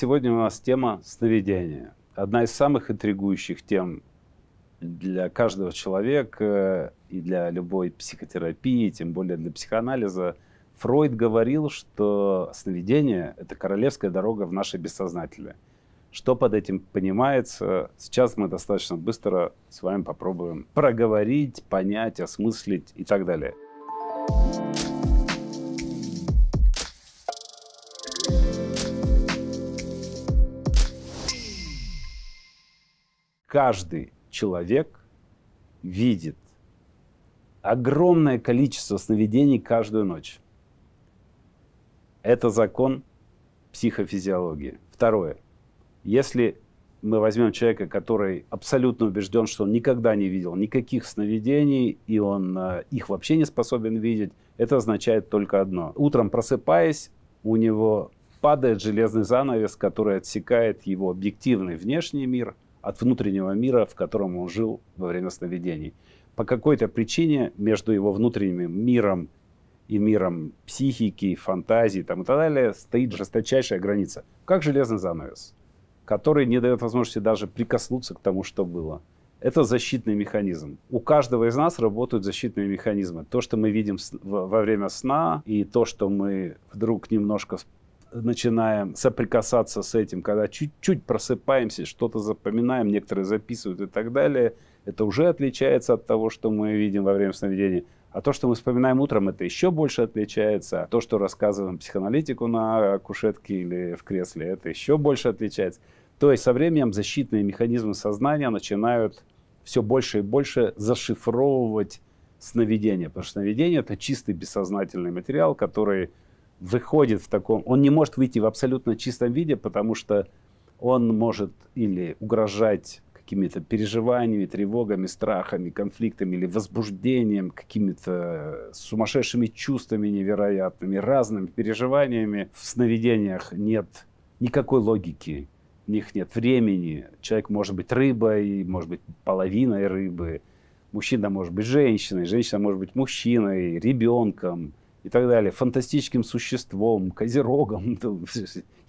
Сегодня у нас тема сновидения. Одна из самых интригующих тем для каждого человека э, и для любой психотерапии, тем более для психоанализа. Фройд говорил, что сновидение – это королевская дорога в наше бессознательное. Что под этим понимается, сейчас мы достаточно быстро с вами попробуем проговорить, понять, осмыслить и так далее. каждый человек видит огромное количество сновидений каждую ночь. Это закон психофизиологии. Второе. Если мы возьмем человека, который абсолютно убежден, что он никогда не видел никаких сновидений, и он э, их вообще не способен видеть, это означает только одно. Утром просыпаясь, у него падает железный занавес, который отсекает его объективный внешний мир – от внутреннего мира, в котором он жил во время сновидений. По какой-то причине между его внутренним миром и миром психики, фантазии там, и так далее стоит жесточайшая граница, как железный занавес, который не дает возможности даже прикоснуться к тому, что было. Это защитный механизм. У каждого из нас работают защитные механизмы. То, что мы видим во время сна, и то, что мы вдруг немножко начинаем соприкасаться с этим, когда чуть-чуть просыпаемся, что-то запоминаем, некоторые записывают и так далее, это уже отличается от того, что мы видим во время сновидения. А то, что мы вспоминаем утром, это еще больше отличается. А то, что рассказываем психоаналитику на кушетке или в кресле, это еще больше отличается. То есть со временем защитные механизмы сознания начинают все больше и больше зашифровывать сновидение. Потому что сновидение – это чистый бессознательный материал, который выходит в таком... Он не может выйти в абсолютно чистом виде, потому что он может или угрожать какими-то переживаниями, тревогами, страхами, конфликтами или возбуждением, какими-то сумасшедшими чувствами невероятными, разными переживаниями. В сновидениях нет никакой логики, в них нет времени. Человек может быть рыбой, может быть половиной рыбы. Мужчина может быть женщиной, женщина может быть мужчиной, ребенком, и так далее, фантастическим существом, козерогом, ну,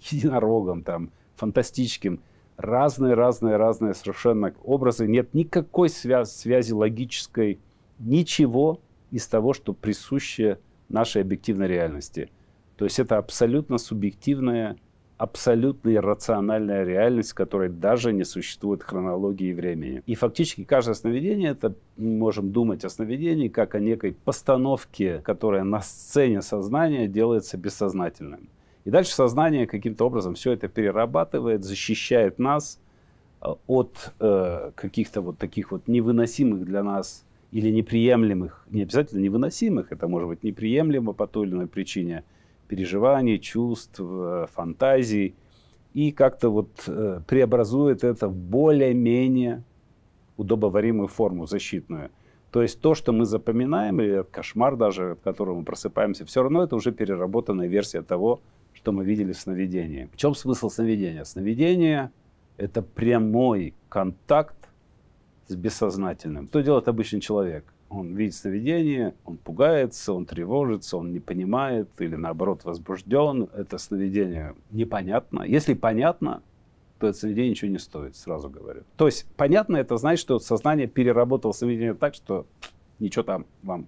единорогом, там, фантастическим. Разные, разные, разные совершенно образы. Нет никакой связи, связи логической, ничего из того, что присуще нашей объективной реальности. То есть это абсолютно субъективное абсолютная рациональная реальность, в которой даже не существует хронологии времени. И фактически каждое сновидение, это мы можем думать о сновидении как о некой постановке, которая на сцене сознания делается бессознательным. И дальше сознание каким-то образом все это перерабатывает, защищает нас э, от э, каких-то вот таких вот невыносимых для нас или неприемлемых, не обязательно невыносимых, это может быть неприемлемо по той или иной причине – переживаний, чувств, э, фантазий, и как-то вот э, преобразует это в более-менее удобоваримую форму защитную. То есть то, что мы запоминаем, или кошмар даже, от которого мы просыпаемся, все равно это уже переработанная версия того, что мы видели в сновидении. В чем смысл сновидения? Сновидение – это прямой контакт с бессознательным. Что делает обычный человек? Он видит сновидение, он пугается, он тревожится, он не понимает или наоборот возбужден. Это сновидение непонятно. Если понятно, то это сновидение ничего не стоит, сразу говорю. То есть понятно, это значит, что сознание переработало сновидение так, что ничего там вам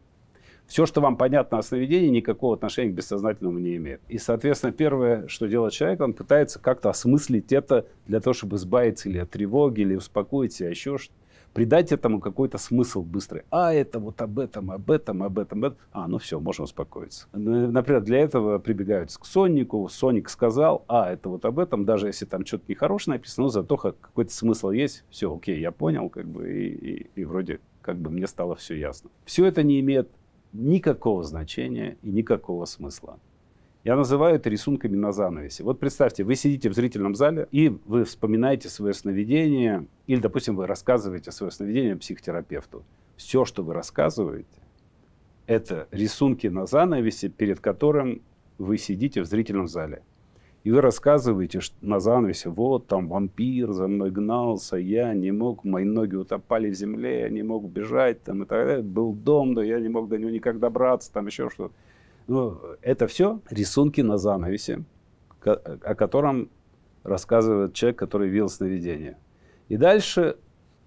все, что вам понятно о сновидении, никакого отношения к бессознательному не имеет. И, соответственно, первое, что делает человек, он пытается как-то осмыслить это для того, чтобы избавиться или от тревоги, или успокоить себя, еще что придать этому какой-то смысл быстрый. А, это вот об этом, об этом, об этом, об этом. А, ну все, можно успокоиться. Ну, например, для этого прибегают к Соннику. Соник сказал, а, это вот об этом, даже если там что-то нехорошее написано, но зато какой-то смысл есть. Все, окей, я понял, как бы, и, и, и вроде как бы мне стало все ясно. Все это не имеет никакого значения и никакого смысла. Я называю это рисунками на занавесе. Вот представьте, вы сидите в зрительном зале, и вы вспоминаете свое сновидение, или, допустим, вы рассказываете свое сновидение психотерапевту. Все, что вы рассказываете, это рисунки на занавесе, перед которым вы сидите в зрительном зале. И вы рассказываете что на занавесе, вот там вампир за мной гнался, я не мог, мои ноги утопали в земле, я не мог бежать, там и так далее. Был дом, но я не мог до него никак добраться, там еще что-то. Ну, это все рисунки на занавесе, о котором рассказывает человек, который видел сновидение. И дальше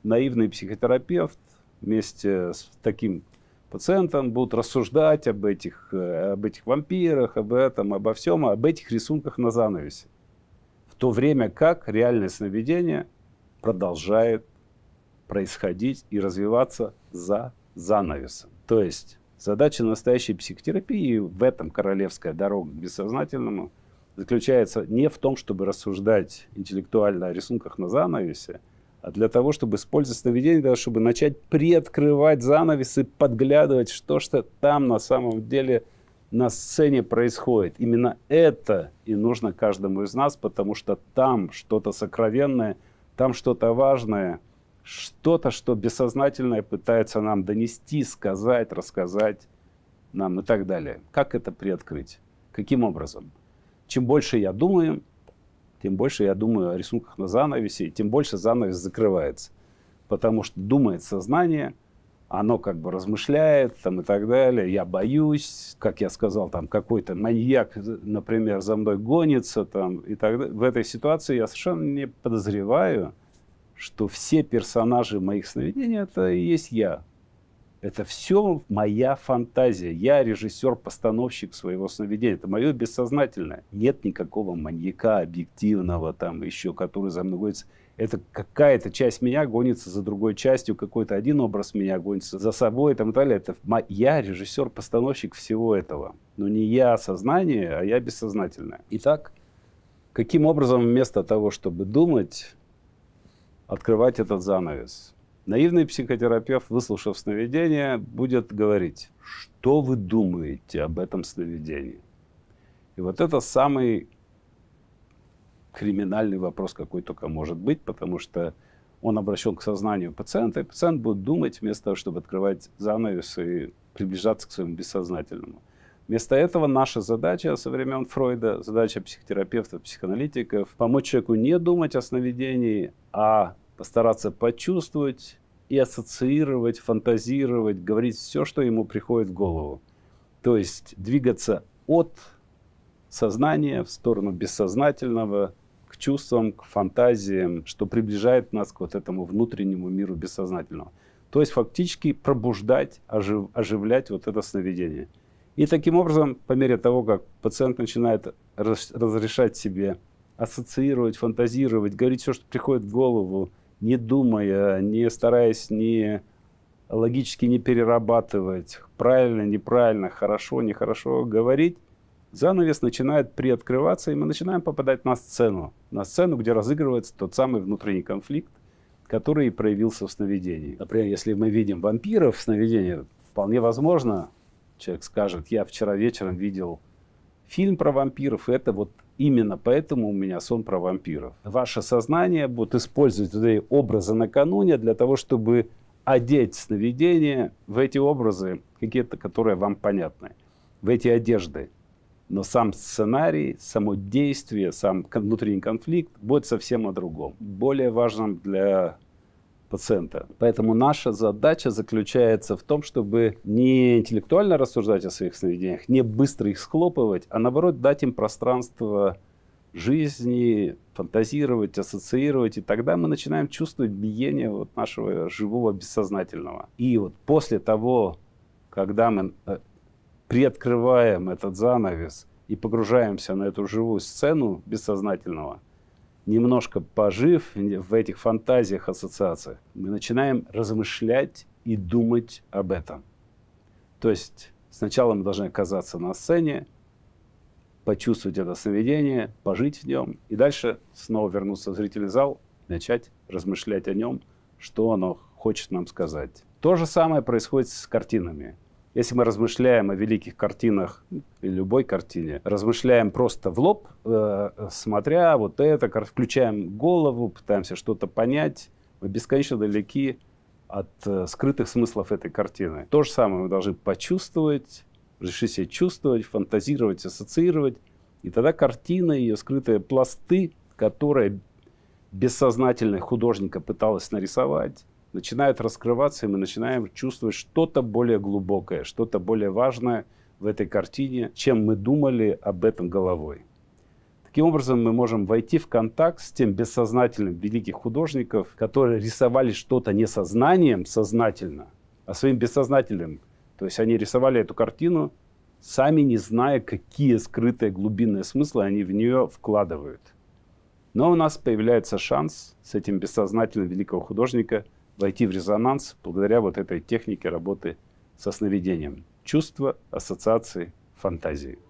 наивный психотерапевт вместе с таким пациентом будут рассуждать об этих, э, об этих вампирах, об этом, обо всем, об этих рисунках на занавесе. В то время как реальное сновидение продолжает происходить и развиваться за занавесом. То есть Задача настоящей психотерапии в этом королевская дорога к бессознательному заключается не в том, чтобы рассуждать интеллектуально о рисунках на занавесе, а для того, чтобы использовать сновидение, для того, чтобы начать приоткрывать занавес и подглядывать, что же там на самом деле на сцене происходит. Именно это и нужно каждому из нас, потому что там что-то сокровенное, там что-то важное – что-то, что бессознательное пытается нам донести, сказать, рассказать нам и так далее. Как это приоткрыть? Каким образом? Чем больше я думаю, тем больше я думаю о рисунках на занавесе, тем больше занавес закрывается. Потому что думает сознание, оно как бы размышляет там, и так далее. Я боюсь, как я сказал, там какой-то маньяк, например, за мной гонится. Там, и так далее. В этой ситуации я совершенно не подозреваю, что все персонажи моих сновидений это и есть я. Это все моя фантазия. Я режиссер-постановщик своего сновидения. Это мое бессознательное. Нет никакого маньяка объективного там еще, который за мной гонится. Это какая-то часть меня гонится за другой частью, какой-то один образ меня гонится за собой и так далее. Это я режиссер-постановщик всего этого. Но не я сознание, а я бессознательное. Итак, каким образом вместо того, чтобы думать, открывать этот занавес. Наивный психотерапевт, выслушав сновидение, будет говорить, что вы думаете об этом сновидении. И вот это самый криминальный вопрос, какой только может быть, потому что он обращен к сознанию пациента, и пациент будет думать вместо того, чтобы открывать занавес и приближаться к своему бессознательному. Вместо этого наша задача со времен Фрейда, задача психотерапевтов, психоаналитиков, помочь человеку не думать о сновидении, а постараться почувствовать и ассоциировать, фантазировать, говорить все, что ему приходит в голову. То есть двигаться от сознания в сторону бессознательного, к чувствам, к фантазиям, что приближает нас к вот этому внутреннему миру бессознательного. То есть фактически пробуждать, ожив, оживлять вот это сновидение. И таким образом, по мере того, как пациент начинает разрешать себе ассоциировать, фантазировать, говорить все, что приходит в голову, не думая, не стараясь не логически не перерабатывать, правильно, неправильно, хорошо, нехорошо говорить, занавес начинает приоткрываться, и мы начинаем попадать на сцену. На сцену, где разыгрывается тот самый внутренний конфликт, который и проявился в сновидении. Например, если мы видим вампиров в сновидении, вполне возможно, Человек скажет, я вчера вечером видел фильм про вампиров, это вот именно поэтому у меня сон про вампиров. Ваше сознание будет использовать вот эти образы накануне для того, чтобы одеть сновидение в эти образы, какие-то, которые вам понятны, в эти одежды. Но сам сценарий, само действие, сам внутренний конфликт будет совсем о другом. Более важным для пациента. Поэтому наша задача заключается в том, чтобы не интеллектуально рассуждать о своих сновидениях, не быстро их схлопывать, а наоборот дать им пространство жизни, фантазировать, ассоциировать, и тогда мы начинаем чувствовать биение вот нашего живого бессознательного. И вот после того, когда мы э, приоткрываем этот занавес и погружаемся на эту живую сцену бессознательного, немножко пожив в этих фантазиях, ассоциациях, мы начинаем размышлять и думать об этом. То есть сначала мы должны оказаться на сцене, почувствовать это сновидение, пожить в нем, и дальше снова вернуться в зрительный зал начать размышлять о нем, что оно хочет нам сказать. То же самое происходит с картинами. Если мы размышляем о великих картинах, любой картине, размышляем просто в лоб, э, смотря вот это, включаем голову, пытаемся что-то понять, мы бесконечно далеки от э, скрытых смыслов этой картины. То же самое мы должны почувствовать, решить себя чувствовать, фантазировать, ассоциировать. И тогда картина, ее скрытые пласты, которые бессознательно художника пыталась нарисовать, начинают раскрываться, и мы начинаем чувствовать что-то более глубокое, что-то более важное в этой картине, чем мы думали об этом головой. Таким образом, мы можем войти в контакт с тем бессознательным великих художников, которые рисовали что-то не сознанием сознательно, а своим бессознательным. То есть они рисовали эту картину, сами не зная, какие скрытые глубинные смыслы они в нее вкладывают. Но у нас появляется шанс с этим бессознательным великого художника – войти в резонанс благодаря вот этой технике работы со сновидением. Чувства, ассоциации, фантазии.